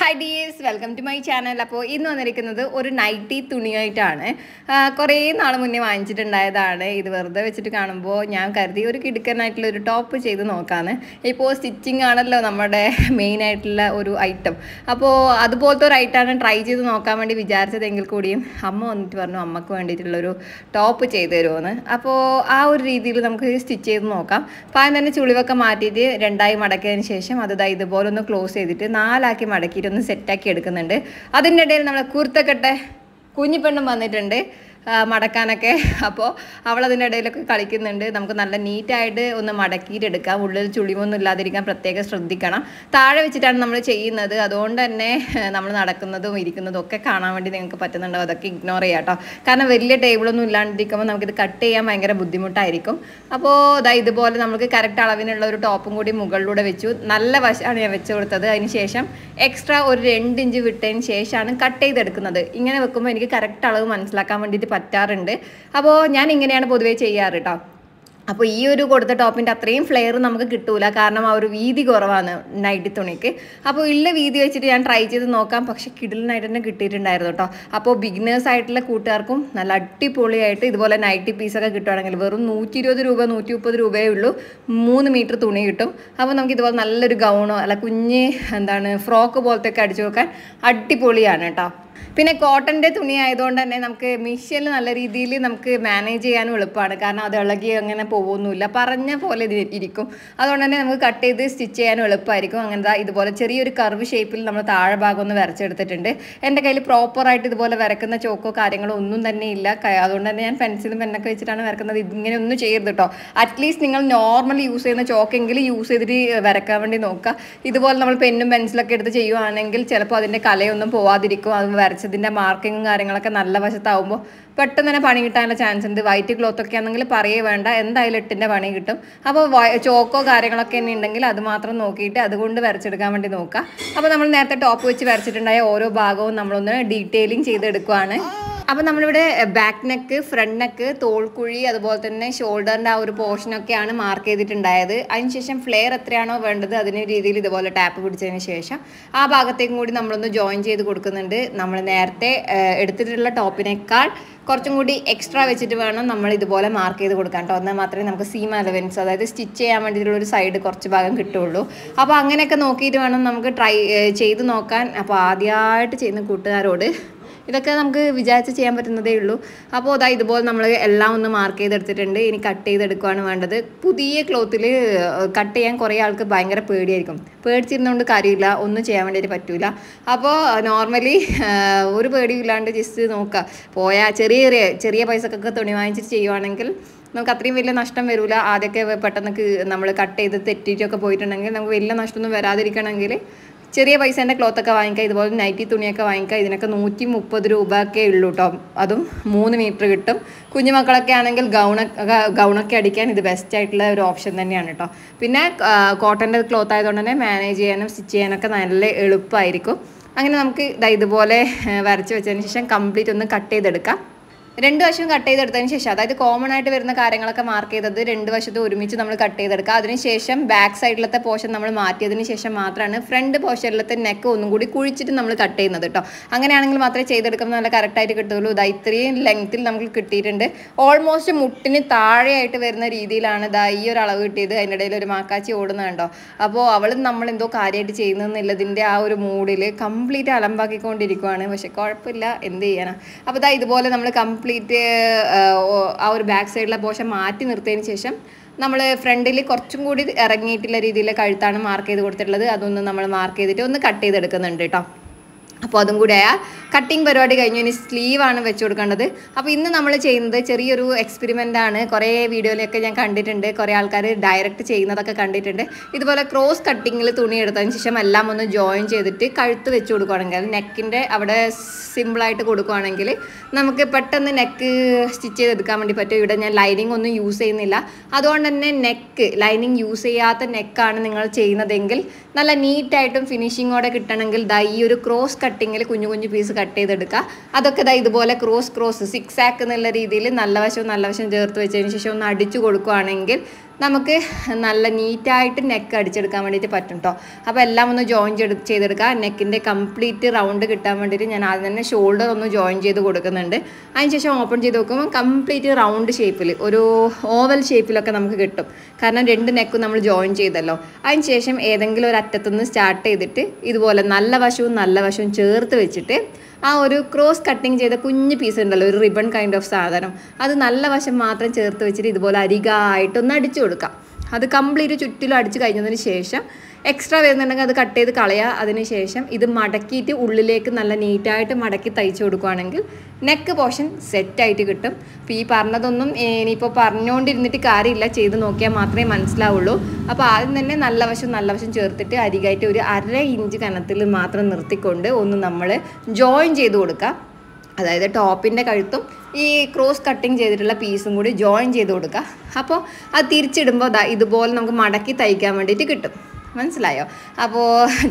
high dears welcome to my channel അപ്പോൾ ഇന്ന് വന്നിരിക്കുന്നത് ഒരു നൈറ്റി തുണിയായിട്ടാണ് കുറേ നാൾ മുന്നേ വാങ്ങിച്ചിട്ടുണ്ടായതാണ് ഇത് വെറുതെ വെച്ചിട്ട് കാണുമ്പോൾ ഞാൻ കരുതി ഒരു കിടുക്കനായിട്ടുള്ള ഒരു ടോപ്പ് ചെയ്ത് നോക്കാമെന്ന് ഇപ്പോൾ സ്റ്റിച്ചിങ് ആണല്ലോ നമ്മുടെ മെയിനായിട്ടുള്ള ഒരു ഐറ്റം അപ്പോൾ അതുപോലത്തെ ഒരു ഐറ്റമാണ് ട്രൈ ചെയ്ത് നോക്കാൻ വേണ്ടി വിചാരിച്ചതെങ്കിൽ കൂടിയും അമ്മ വന്നിട്ട് പറഞ്ഞു അമ്മക്ക് വേണ്ടിയിട്ടുള്ളൊരു ടോപ്പ് ചെയ്ത് തരുമെന്ന് അപ്പോൾ ആ ഒരു രീതിയിൽ നമുക്ക് സ്റ്റിച്ച് ചെയ്ത് നോക്കാം അപ്പം തന്നെ ചുളിവൊക്കെ മാറ്റിയിട്ട് രണ്ടായി മടക്കിയതിന് ശേഷം അത് ഇതുപോലെ ഒന്ന് ക്ലോസ് ചെയ്തിട്ട് നാലാക്കി മടക്കി നോക്കിയിട്ടൊന്ന് സെറ്റാക്കി എടുക്കുന്നുണ്ട് അതിൻ്റെ ഇടയിൽ നമ്മളെ കുർത്തക്കെട്ട കുഞ്ഞിപ്പെണ്ണും വന്നിട്ടുണ്ട് മടക്കാനൊക്കെ അപ്പോൾ അവളതിൻ്റെ ഇടയിലൊക്കെ കളിക്കുന്നുണ്ട് നമുക്ക് നല്ല നീറ്റായിട്ട് ഒന്ന് മടക്കിയിട്ടെടുക്കാം ഉള്ളിൽ ചുളിവൊന്നും ഇല്ലാതിരിക്കാൻ പ്രത്യേകം ശ്രദ്ധിക്കണം താഴെ വെച്ചിട്ടാണ് നമ്മൾ ചെയ്യുന്നത് അതുകൊണ്ട് തന്നെ നമ്മൾ നടക്കുന്നതും ഇരിക്കുന്നതും ഒക്കെ കാണാൻ വേണ്ടി നിങ്ങൾക്ക് പറ്റുന്നുണ്ടോ അതൊക്കെ ഇഗ്നോർ ചെയ്യാം കേട്ടോ കാരണം വലിയ ടേബിളൊന്നും ഇല്ലാണ്ടിരിക്കുമ്പോൾ നമുക്കിത് കട്ട് ചെയ്യാൻ ഭയങ്കര ബുദ്ധിമുട്ടായിരിക്കും അപ്പോൾ അതായത് ഇതുപോലെ നമുക്ക് കറക്റ്റ് അളവിനുള്ള ഒരു ടോപ്പും കൂടി മുകളിലൂടെ വെച്ചു നല്ല വശമാണ് ഞാൻ വെച്ചു കൊടുത്തത് അതിന് ശേഷം എക്സ്ട്രാ ഒരു രണ്ടിഞ്ച് ഇഞ്ച് വിട്ടതിന് ശേഷമാണ് കട്ട് ചെയ്തെടുക്കുന്നത് ഇങ്ങനെ വെക്കുമ്പോൾ എനിക്ക് കറക്റ്റ് അളവ് മനസ്സിലാക്കാൻ വേണ്ടിയിട്ട് പറ്റാറുണ്ട് അപ്പോൾ ഞാൻ ഇങ്ങനെയാണ് പൊതുവേ ചെയ്യാറ് കേട്ടോ അപ്പോൾ ഈ ഒരു കൊടുത്ത ടോപ്പിൻ്റെ അത്രയും ഫ്ലെയർ നമുക്ക് കിട്ടൂല കാരണം ആ ഒരു വീതി കുറവാണ് നൈറ്റി തുണിക്ക് അപ്പോൾ ഉള്ള വീതി വെച്ചിട്ട് ഞാൻ ട്രൈ ചെയ്ത് നോക്കാം പക്ഷെ നൈറ്റ് തന്നെ കിട്ടിയിട്ടുണ്ടായിരുന്നു കേട്ടോ അപ്പോൾ ബിഗിനേഴ്സ് ആയിട്ടുള്ള കൂട്ടുകാർക്കും നല്ല അടിപൊളിയായിട്ട് ഇതുപോലെ നൈറ്റി പീസൊക്കെ കിട്ടുവാണെങ്കിൽ വെറും നൂറ്റി ഇരുപത് രൂപ നൂറ്റി മുപ്പത് രൂപയേ ഉള്ളൂ മൂന്ന് മീറ്റർ തുണി കിട്ടും അപ്പോൾ നമുക്ക് ഇതുപോലെ നല്ലൊരു ഗൗണോ അല്ല കുഞ്ഞ് എന്താണ് ഫ്രോക്ക് പോലത്തെ ഒക്കെ അടിച്ചു നോക്കാൻ അടിപൊളിയാണ് കേട്ടോ പിന്നെ കോട്ടൻ്റെ തുണി ആയതുകൊണ്ട് തന്നെ നമുക്ക് മിഷ്യൽ നല്ല രീതിയിൽ നമുക്ക് മാനേജ് ചെയ്യാനും എളുപ്പമാണ് കാരണം അത് ഇളകി അങ്ങനെ പോകുന്നില്ല പറഞ്ഞ പോലെ ഇരിക്കും അതുകൊണ്ട് തന്നെ നമുക്ക് കട്ട് ചെയ്ത് സ്റ്റിച്ച് ചെയ്യാനും എളുപ്പമായിരിക്കും അങ്ങനത്തെ ഇതുപോലെ ചെറിയൊരു കർവ് ഷേപ്പിൽ നമ്മൾ താഴെ ഭാഗം ഒന്ന് വരച്ചെടുത്തിട്ടുണ്ട് എൻ്റെ കയ്യിൽ പ്രോപ്പറായിട്ട് ഇതുപോലെ വരക്കുന്ന ചോക്കോ കാര്യങ്ങളോ ഒന്നും തന്നെ ഇല്ല അതുകൊണ്ട് തന്നെ ഞാൻ പെൻസിലും പെണ്ണൊക്കെ വെച്ചിട്ടാണ് വരക്കുന്നത് ഇങ്ങനെ ഒന്നും ചെയ്യരുത് കേട്ടോ അറ്റ്ലീസ്റ്റ് നിങ്ങൾ നോർമൽ യൂസ് ചെയ്യുന്ന ചോക്കെങ്കിലും യൂസ് ചെയ്തിട്ട് വരക്കാൻ വേണ്ടി നോക്കുക ഇതുപോലെ നമ്മൾ പെന്നും പെൻസിലൊക്കെ എടുത്ത് ചെയ്യുവാണെങ്കിൽ ചിലപ്പോൾ അതിൻ്റെ കലയൊന്നും പോവാതിരിക്കും അത് വരച്ചതിൻ്റെ മാർക്കിങ്ങും കാര്യങ്ങളൊക്കെ നല്ല വശത്താവുമ്പോൾ പെട്ടെന്ന് തന്നെ പണി കിട്ടാനുള്ള ചാൻസ് ഉണ്ട് വൈറ്റ് ക്ലോത്ത് ഒക്കെ ആണെങ്കിൽ പറയേ വേണ്ട എന്തായാലും എട്ടിൻ്റെ പണി കിട്ടും അപ്പോൾ ചോക്കോ കാര്യങ്ങളൊക്കെ തന്നെ ഉണ്ടെങ്കിൽ അത് മാത്രം നോക്കിയിട്ട് അതുകൊണ്ട് വരച്ചെടുക്കാൻ വേണ്ടി നോക്കുക അപ്പോൾ നമ്മൾ നേരത്തെ ടോപ്പ് വെച്ച് വരച്ചിട്ടുണ്ടായ ഓരോ ഭാഗവും നമ്മളൊന്ന് ഡീറ്റെയിലിംഗ് ചെയ്തെടുക്കുവാണ് അപ്പം നമ്മളിവിടെ ബാക്ക് നെക്ക് ഫ്രണ്ട് നെക്ക് തോൾക്കുഴി അതുപോലെ തന്നെ ഷോൾഡറിൻ്റെ ആ ഒരു പോർഷനൊക്കെയാണ് മാർക്ക് ചെയ്തിട്ടുണ്ടായത് അതിനുശേഷം ഫ്ലെയർ എത്രയാണോ വേണ്ടത് അതിന് രീതിയിൽ ഇതുപോലെ ടാപ്പ് പിടിച്ചതിന് ശേഷം ആ ഭാഗത്തേക്കും കൂടി നമ്മളൊന്ന് ജോയിൻ ചെയ്ത് കൊടുക്കുന്നുണ്ട് നമ്മൾ നേരത്തെ എടുത്തിട്ടുള്ള ടോപ്പിനേക്കാൾ കുറച്ചും കൂടി എക്സ്ട്രാ വെച്ചിട്ട് വേണം നമ്മൾ ഇതുപോലെ മാർക്ക് ചെയ്ത് കൊടുക്കാൻ കേട്ടോ എന്നാൽ മാത്രമേ നമുക്ക് സീം അലവൻസ് അതായത് സ്റ്റിച്ച് ചെയ്യാൻ വേണ്ടിയിട്ടുള്ള ഒരു സൈഡ് കുറച്ച് ഭാഗം കിട്ടുള്ളൂ അപ്പോൾ അങ്ങനെയൊക്കെ നോക്കിയിട്ട് വേണം നമുക്ക് ട്രൈ ചെയ്ത് നോക്കാൻ അപ്പോൾ ആദ്യമായിട്ട് ചെയ്യുന്ന കൂട്ടുകാരോട് ഇതൊക്കെ നമുക്ക് വിചാരിച്ച് ചെയ്യാൻ പറ്റുന്നതേ ഉള്ളൂ അപ്പോൾ അതാ ഇതുപോലെ നമ്മൾ എല്ലാം ഒന്ന് മാർക്ക് ചെയ്തെടുത്തിട്ടുണ്ട് ഇനി കട്ട് ചെയ്തെടുക്കുകയാണ് വേണ്ടത് പുതിയ ക്ലോത്തിൽ കട്ട് ചെയ്യാൻ കുറേ ആൾക്ക് ഭയങ്കര പേടിയായിരിക്കും പേടിച്ചിരുന്നുകൊണ്ട് കാര്യമില്ല ഒന്നും ചെയ്യാൻ വേണ്ടിയിട്ട് പറ്റില്ല അപ്പോൾ നോർമലി ഒരു പേടിയില്ലാണ്ട് ജസ്റ്റ് നോക്കുക പോയാൽ ചെറിയ ചെറിയ ചെറിയ പൈസക്കൊക്കെ തുണി വാങ്ങിച്ചിട്ട് ചെയ്യുവാണെങ്കിൽ നമുക്ക് അത്രയും വലിയ നഷ്ടം വരില്ല ആദ്യമൊക്കെ പെട്ടെന്ന് നമ്മൾ കട്ട് ചെയ്ത് തെറ്റിയിട്ടൊക്കെ പോയിട്ടുണ്ടെങ്കിൽ നമുക്ക് വലിയ നഷ്ടമൊന്നും വരാതിരിക്കണമെങ്കിൽ ചെറിയ പൈസേൻ്റെ ക്ലോത്തൊക്കെ വാങ്ങിക്കുക ഇതുപോലെ നൈറ്റി തുണിയൊക്കെ വാങ്ങിക്കുക ഇതിനൊക്കെ നൂറ്റി മുപ്പത് രൂപയൊക്കെ ഉള്ളൂ കേട്ടോ അതും മൂന്ന് മീറ്റർ കിട്ടും കുഞ്ഞുമക്കളൊക്കെ ആണെങ്കിൽ ഗൗണൊക്കെ ഗൗണൊക്കെ അടിക്കാൻ ഇത് ബെസ്റ്റ് ആയിട്ടുള്ള ഒരു ഓപ്ഷൻ തന്നെയാണ് കേട്ടോ പിന്നെ കോട്ടൻ്റെ ക്ലോത്ത് ആയതുകൊണ്ട് തന്നെ മാനേജ് ചെയ്യാനും സ്റ്റിച്ച് ചെയ്യാനൊക്കെ നല്ല എളുപ്പമായിരിക്കും അങ്ങനെ നമുക്ക് ഇതായതുപോലെ ഇതുപോലെ വരച്ച് വെച്ചതിന് ശേഷം കംപ്ലീറ്റ് ഒന്ന് കട്ട് ചെയ്തെടുക്കാം രണ്ട് വശവും കട്ട് ചെയ്തെടുത്തതിന് ശേഷം അതായത് കോമൺ ആയിട്ട് വരുന്ന കാര്യങ്ങളൊക്കെ മാർക്ക് ചെയ്തത് രണ്ട് വശത്തും ഒരുമിച്ച് നമ്മൾ കട്ട് ചെയ്തെടുക്കുക അതിനുശേഷം ബാക്ക് സൈഡിലത്തെ പോർഷൻ നമ്മൾ മാറ്റിയതിന് ശേഷം മാത്രമാണ് ഫ്രണ്ട് പോർഷനിലത്തെ നെക്ക് ഒന്നും കൂടി കുഴിച്ചിട്ട് നമ്മൾ കട്ട് ചെയ്യുന്നത് കേട്ടോ അങ്ങനെയാണെങ്കിൽ മാത്രമേ ചെയ്തെടുക്കുമ്പോൾ നല്ല കറക്റ്റായിട്ട് കിട്ടുള്ളൂ ഇതാ ഇത്രയും ലെങ്ത്തിൽ നമുക്ക് കിട്ടിയിട്ടുണ്ട് ഓൾമോസ്റ്റ് മുട്ടിന് താഴെയായിട്ട് വരുന്ന രീതിയിലാണ് ഇതാ ഈ ഒരു അളവ് കിട്ടിയത് അതിൻ്റെ ഇടയിൽ ഒരു മാക്കാച്ചി ഓടുന്നുണ്ടോ അപ്പോൾ അവൾ നമ്മൾ എന്തോ കാര്യമായിട്ട് ചെയ്യുന്നതെന്നുള്ളതിൻ്റെ ആ ഒരു മൂഡിൽ കംപ്ലീറ്റ് അലമ്പാക്കിക്കൊണ്ടിരിക്കുവാണ് പക്ഷെ കുഴപ്പമില്ല എന്ത് ചെയ്യണം അപ്പോൾ ഇതാ ഇതുപോലെ നമ്മൾ കം കംപ്ലീറ്റ് ആ ഒരു ബാക്ക് സൈഡിലെ പോഷൻ മാറ്റി നിർത്തിയതിന് ശേഷം നമ്മൾ ഫ്രണ്ടിൽ കുറച്ചും കൂടി ഇറങ്ങിയിട്ടുള്ള രീതിയിൽ കഴുത്താണ് മാർക്ക് ചെയ്ത് കൊടുത്തിട്ടുള്ളത് അതൊന്ന് നമ്മൾ മാർക്ക് ചെയ്തിട്ട് ഒന്ന് കട്ട് ചെയ്തെടുക്കുന്നുണ്ട് കേട്ടോ അപ്പോൾ അതും കൂടെ ആയാൽ കട്ടിങ് പരിപാടി കഴിഞ്ഞു ഇനി സ്ലീവാണ് വെച്ച് കൊടുക്കേണ്ടത് അപ്പോൾ ഇന്ന് നമ്മൾ ചെയ്യുന്നത് ചെറിയൊരു എക്സ്പെരിമെൻ്റ് ആണ് കുറേ വീഡിയോയിലൊക്കെ ഞാൻ കണ്ടിട്ടുണ്ട് കുറേ ആൾക്കാർ ഡയറക്റ്റ് ചെയ്യുന്നതൊക്കെ കണ്ടിട്ടുണ്ട് ഇതുപോലെ ക്രോസ് കട്ടിങ്ങിൽ തുണി എടുത്തതിന് ശേഷം എല്ലാം ഒന്ന് ജോയിൻ ചെയ്തിട്ട് കഴുത്ത് വെച്ച് കൊടുക്കുകയാണെങ്കിൽ നെക്കിൻ്റെ അവിടെ സിമ്പിളായിട്ട് കൊടുക്കുകയാണെങ്കിൽ നമുക്ക് പെട്ടെന്ന് നെക്ക് സ്റ്റിച്ച് ചെയ്തെടുക്കാൻ വേണ്ടി പറ്റും ഇവിടെ ഞാൻ ലൈനിങ് ഒന്നും യൂസ് ചെയ്യുന്നില്ല അതുകൊണ്ട് തന്നെ നെക്ക് ലൈനിങ് യൂസ് ചെയ്യാത്ത നെക്കാണ് നിങ്ങൾ ചെയ്യുന്നതെങ്കിൽ നല്ല നീറ്റായിട്ടും ഫിനിഷിങ്ങോടെ കിട്ടണമെങ്കിൽ ദാ ഈ ഒരു ക്രോസ് കട്ടിങ്ങിൽ കുഞ്ഞു കുഞ്ഞു പീസ് കട്ട് ചെയ്തെടുക്കുക അതൊക്കെ ഇതാ ഇതുപോലെ ക്രോസ് ക്രോസ് സിക്സ് ആക്ക് എന്നുള്ള രീതിയിൽ നല്ല വശവും നല്ല വശവും ചേർത്ത് വെച്ചതിന് ശേഷം ഒന്ന് അടിച്ചു കൊടുക്കുകയാണെങ്കിൽ നമുക്ക് നല്ല നീറ്റായിട്ട് നെക്ക് അടിച്ചെടുക്കാൻ വേണ്ടിയിട്ട് പറ്റും കേട്ടോ അപ്പോൾ എല്ലാം ഒന്ന് ജോയിൻ ചെയ്ത് ചെയ്തെടുക്കുക നെക്കിൻ്റെ കംപ്ലീറ്റ് റൗണ്ട് കിട്ടാൻ വേണ്ടിയിട്ട് ഞാൻ ആദ്യം തന്നെ ഷോൾഡർ ഒന്ന് ജോയിൻ ചെയ്ത് കൊടുക്കുന്നുണ്ട് അതിനുശേഷം ഓപ്പൺ ചെയ്ത് നോക്കുമ്പോൾ കംപ്ലീറ്റ് റൗണ്ട് ഷേപ്പിൽ ഒരു ഓവൽ ഷേപ്പിലൊക്കെ നമുക്ക് കിട്ടും കാരണം രണ്ട് നെക്കും നമ്മൾ ജോയിൻ ചെയ്തല്ലോ അതിനുശേഷം ഏതെങ്കിലും ഒരു അറ്റത്തുനിന്ന് സ്റ്റാർട്ട് ചെയ്തിട്ട് ഇതുപോലെ നല്ല വശവും നല്ല വശവും ചേർത്ത് വെച്ചിട്ട് ആ ഒരു ക്രോസ് കട്ടിങ് ചെയ്ത കുഞ്ഞ് പീസ് ഉണ്ടല്ലോ ഒരു റിബൺ കൈൻഡ് ഓഫ് സാധനം അത് നല്ല വശം മാത്രം ചേർത്ത് വെച്ചിട്ട് ഇതുപോലെ അരികായിട്ടൊന്ന് അടിച്ചു കൊടുക്കാം അത് കംപ്ലീറ്റ് ചുറ്റിലും അടിച്ച് കഴിഞ്ഞതിന് ശേഷം എക്സ്ട്രാ വരുന്നുണ്ടെങ്കിൽ അത് കട്ട് ചെയ്ത് കളയുക അതിന് ശേഷം ഇത് മടക്കിയിട്ട് ഉള്ളിലേക്ക് നല്ല നീറ്റായിട്ട് മടക്കി തയ്ച്ചു കൊടുക്കുകയാണെങ്കിൽ നെക്ക് പോർഷൻ സെറ്റായിട്ട് കിട്ടും അപ്പോൾ ഈ പറഞ്ഞതൊന്നും ഇനിയിപ്പോൾ പറഞ്ഞുകൊണ്ടിരുന്നിട്ട് കാര്യമില്ല ചെയ്ത് നോക്കിയാൽ മാത്രമേ മനസ്സിലാവുള്ളൂ അപ്പോൾ ആദ്യം തന്നെ നല്ല വശം നല്ല വശം ചേർത്തിട്ട് അരികായിട്ട് ഒരു അര ഇഞ്ച് കനത്തിൽ മാത്രം നിർത്തിക്കൊണ്ട് ഒന്ന് നമ്മൾ ജോയിൻ ചെയ്ത് കൊടുക്കുക അതായത് ടോപ്പിൻ്റെ കഴുത്തും ഈ ക്രോസ് കട്ടിങ് ചെയ്തിട്ടുള്ള പീസും കൂടി ജോയിൻ ചെയ്ത് കൊടുക്കുക അപ്പോൾ അത് തിരിച്ചിടുമ്പോൾ ദാ ഇതുപോലെ നമുക്ക് മടക്കി തയ്ക്കാൻ വേണ്ടിയിട്ട് കിട്ടും മനസ്സിലായോ അപ്പോൾ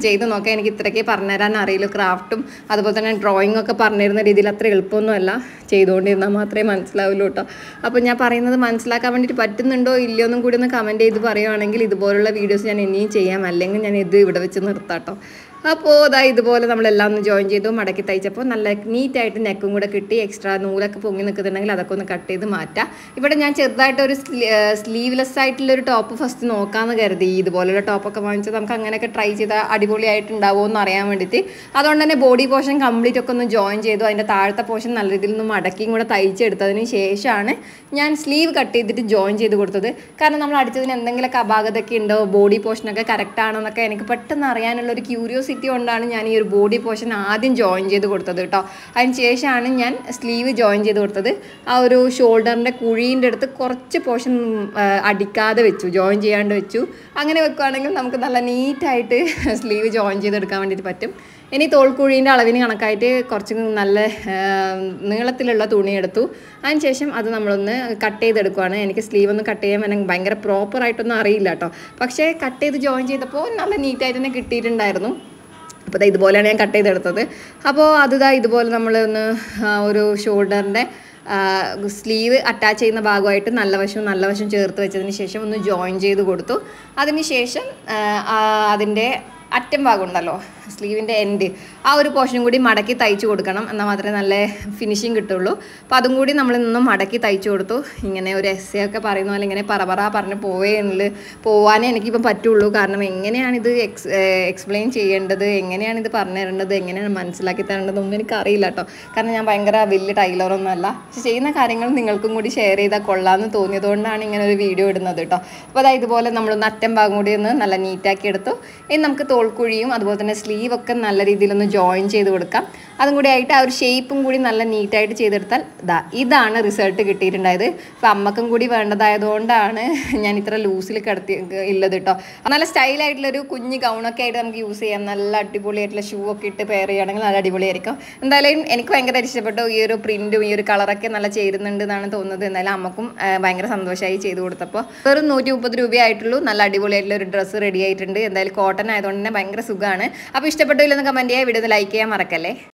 ചെയ്ത് നോക്കാം എനിക്ക് ഇത്രയ്ക്ക് പറഞ്ഞുതരാൻ അറിയില്ല ക്രാഫ്റ്റും അതുപോലെ തന്നെ ഡ്രോയിങ് ഒക്കെ പറഞ്ഞിരുന്ന രീതിയിൽ അത്ര എളുപ്പമൊന്നുമല്ല ചെയ്തുകൊണ്ടിരുന്നാൽ മാത്രമേ മനസ്സിലാവുള്ളൂ കേട്ടോ അപ്പോൾ ഞാൻ പറയുന്നത് മനസ്സിലാക്കാൻ വേണ്ടിയിട്ട് പറ്റുന്നുണ്ടോ ഇല്ലയോ എന്നും കൂടി ഒന്ന് കമൻറ്റ് ചെയ്ത് പറയുവാണെങ്കിൽ ഇതുപോലുള്ള വീഡിയോസ് ഞാൻ ഇനിയും ചെയ്യാം അല്ലെങ്കിൽ ഞാൻ ഇത് ഇവിടെ വെച്ച് നിർത്താം കേട്ടോ അപ്പോൾ ഇതാ ഇതുപോലെ നമ്മളെല്ലാം ഒന്ന് ജോയിൻ ചെയ്തു മടക്കി തയ്ച്ചപ്പോൾ നല്ല നീറ്റായിട്ട് നെക്കും കൂടെ കിട്ടി എക്സ്ട്രാ നൂലൊക്കെ പൊങ്ങി നിൽക്കുന്നുണ്ടെങ്കിൽ അതൊക്കെ ഒന്ന് കട്ട് ചെയ്ത് മാറ്റാം ഇവിടെ ഞാൻ ചെറുതായിട്ട് ഒരു സ്ലീവ്ലെസ് ആയിട്ടുള്ള ഒരു ടോപ്പ് ഫസ്റ്റ് നോക്കാമെന്ന് കരുതി ഇതുപോലുള്ള ടോപ്പൊക്കെ വാങ്ങിച്ചാൽ നമുക്ക് അങ്ങനെയൊക്കെ ട്രൈ ചെയ്താൽ അടിപൊളിയായിട്ടുണ്ടാവുമോ എന്ന് അറിയാൻ വേണ്ടിയിട്ട് അതുകൊണ്ട് തന്നെ ബോഡി പോർഷൻ കംപ്ലീറ്റ് ഒക്കെ ഒന്ന് ജോയിൻ ചെയ്തു അതിൻ്റെ താഴത്തെ പോർഷൻ നല്ല രീതിയിൽ ഒന്ന് മടക്കിയും കൂടെ തയ്ച്ചെടുത്തതിന് ശേഷമാണ് ഞാൻ സ്ലീവ് കട്ട് ചെയ്തിട്ട് ജോയിൻ ചെയ്ത് കൊടുത്തത് കാരണം നമ്മൾ അടിച്ചതിന് എന്തെങ്കിലുമൊക്കെ അപാകതയൊക്കെ ഉണ്ടോ ബോഡി പോർഷനൊക്കെ കറക്റ്റ് ആണോ എന്നൊക്കെ എനിക്ക് പെട്ടെന്ന് അറിയാനുള്ള ഒരു ക്യൂരിയോസിറ്റി ക്യൂരിയോസിറ്റി കൊണ്ടാണ് ഞാൻ ഈ ഒരു ബോഡി പോർഷൻ ആദ്യം ജോയിൻ ചെയ്ത് കൊടുത്തത് കേട്ടോ അതിന് ശേഷമാണ് ഞാൻ സ്ലീവ് ജോയിൻ ചെയ്ത് കൊടുത്തത് ആ ഒരു ഷോൾഡറിൻ്റെ കുഴീൻ്റെ അടുത്ത് കുറച്ച് പോർഷൻ അടിക്കാതെ വെച്ചു ജോയിൻ ചെയ്യാണ്ട് വെച്ചു അങ്ങനെ വെക്കുവാണെങ്കിൽ നമുക്ക് നല്ല നീറ്റായിട്ട് സ്ലീവ് ജോയിൻ ചെയ്തെടുക്കാൻ വേണ്ടിയിട്ട് പറ്റും ഇനി തോൾക്കുഴീൻ്റെ അളവിന് കണക്കായിട്ട് കുറച്ച് നല്ല നീളത്തിലുള്ള തുണി എടുത്തു അതിനുശേഷം അത് നമ്മളൊന്ന് കട്ട് ചെയ്തെടുക്കുവാണ് എനിക്ക് സ്ലീവ് ഒന്ന് കട്ട് ചെയ്യാൻ വേണമെങ്കിൽ ഭയങ്കര പ്രോപ്പറായിട്ടൊന്നും അറിയില്ല കേട്ടോ പക്ഷേ കട്ട് ചെയ്ത് ജോയിൻ ചെയ്തപ്പോൾ നല്ല നീറ്റായിട്ട് തന്നെ കിട്ടിയിട്ടുണ്ടായിരുന്നു അപ്പോൾ ഇതുപോലെയാണ് ഞാൻ കട്ട് ചെയ്തെടുത്തത് അപ്പോൾ അതുതാ ഇതുപോലെ നമ്മൾ ഒന്ന് ഒരു ഷോൾഡറിൻ്റെ സ്ലീവ് അറ്റാച്ച് ചെയ്യുന്ന ഭാഗമായിട്ട് നല്ല വശവും നല്ല വശവും ചേർത്ത് വെച്ചതിന് ശേഷം ഒന്ന് ജോയിൻ ചെയ്ത് കൊടുത്തു അതിന് ശേഷം അതിൻ്റെ അറ്റം ഭാഗമുണ്ടല്ലോ സ്ലീവിൻ്റെ എൻഡ് ആ ഒരു പോർഷനും കൂടി മടക്കി തയ്ച്ചു കൊടുക്കണം എന്നാൽ മാത്രമേ നല്ല ഫിനിഷിങ് കിട്ടുള്ളൂ അപ്പോൾ അതും കൂടി നമ്മൾ നിന്ന് മടക്കി തയ്ച്ചു കൊടുത്തു ഇങ്ങനെ ഒരു എസ് ഒക്കെ പറയുന്ന പോലെ ഇങ്ങനെ പറ പറഞ്ഞ് പോവേ എന്നുള്ളത് പോവാനേ എനിക്കിപ്പം പറ്റുള്ളൂ കാരണം എങ്ങനെയാണിത് എക്സ് എക്സ്പ്ലെയിൻ ചെയ്യേണ്ടത് എങ്ങനെയാണിത് പറഞ്ഞു തരേണ്ടത് എങ്ങനെയാണ് മനസ്സിലാക്കി തരേണ്ടതൊന്നും എനിക്കറിയില്ല കേട്ടോ കാരണം ഞാൻ ഭയങ്കര വലിയ അല്ല പക്ഷെ ചെയ്യുന്ന കാര്യങ്ങൾ നിങ്ങൾക്കും കൂടി ഷെയർ ചെയ്താൽ കൊള്ളാമെന്ന് തോന്നിയതുകൊണ്ടാണ് ഇങ്ങനെ ഒരു വീഡിയോ ഇടുന്നത് കേട്ടോ അപ്പോൾ അതായത് ഇതുപോലെ നമ്മളൊന്ന് അറ്റം ഭാഗം കൂടി ഒന്ന് നല്ല നീറ്റാക്കി എടുത്തു ഇനി നമുക്ക് തോൾ കുഴിയും അതുപോലെ തന്നെ സ്ലീവ് ഒക്കെ നല്ല രീതിയിലൊന്ന് ജോയിൻ ചെയ്ത് കൊടുക്കാം അതും കൂടി ആയിട്ട് ആ ഒരു ഷേപ്പും കൂടി നല്ല നീറ്റായിട്ട് ചെയ്തെടുത്താൽ ഇതാ ഇതാണ് റിസൾട്ട് കിട്ടിയിട്ടുണ്ടായത് അപ്പോൾ അമ്മക്കും കൂടി വേണ്ടതായതുകൊണ്ടാണ് ഞാൻ ഇത്ര ലൂസിൽ കിടത്തി ഉള്ളത് കേട്ടോ നല്ല സ്റ്റൈലായിട്ടുള്ളൊരു കുഞ്ഞ് ഗൗണൊക്കെ ആയിട്ട് നമുക്ക് യൂസ് ചെയ്യാം നല്ല അടിപൊളിയായിട്ടുള്ള ഷൂ ഒക്കെ ഇട്ട് പെയർ ചെയ്യുകയാണെങ്കിൽ നല്ല അടിപൊളിയായിരിക്കും എന്തായാലും എനിക്ക് ഭയങ്കര ഇഷ്ടപ്പെട്ടു ഈ ഒരു പ്രിൻറ്റും ഈ ഒരു കളറൊക്കെ നല്ല ചേരുന്നുണ്ട് എന്നാണ് തോന്നുന്നത് എന്നാലും അമ്മക്കും ഭയങ്കര സന്തോഷമായി ചെയ്തു കൊടുത്തപ്പോൾ വെറും നൂറ്റി മുപ്പത് രൂപയായിട്ടുള്ളൂ നല്ല അടിപൊളിയായിട്ടുള്ള ഒരു ഡ്രസ്സ് റെഡി ആയിട്ടുണ്ട് എന്തായാലും കോട്ടൺ ആയതുകൊണ്ട് തന്നെ ഭയങ്കര സുഖമാണ് അപ്പോൾ ഇഷ്ടപ്പെട്ടില്ലെന്ന് കമൻറ്റ് ചെയ്യാം വീഡിയോ ലൈക്ക് ചെയ്യാൻ മറക്കല്ലേ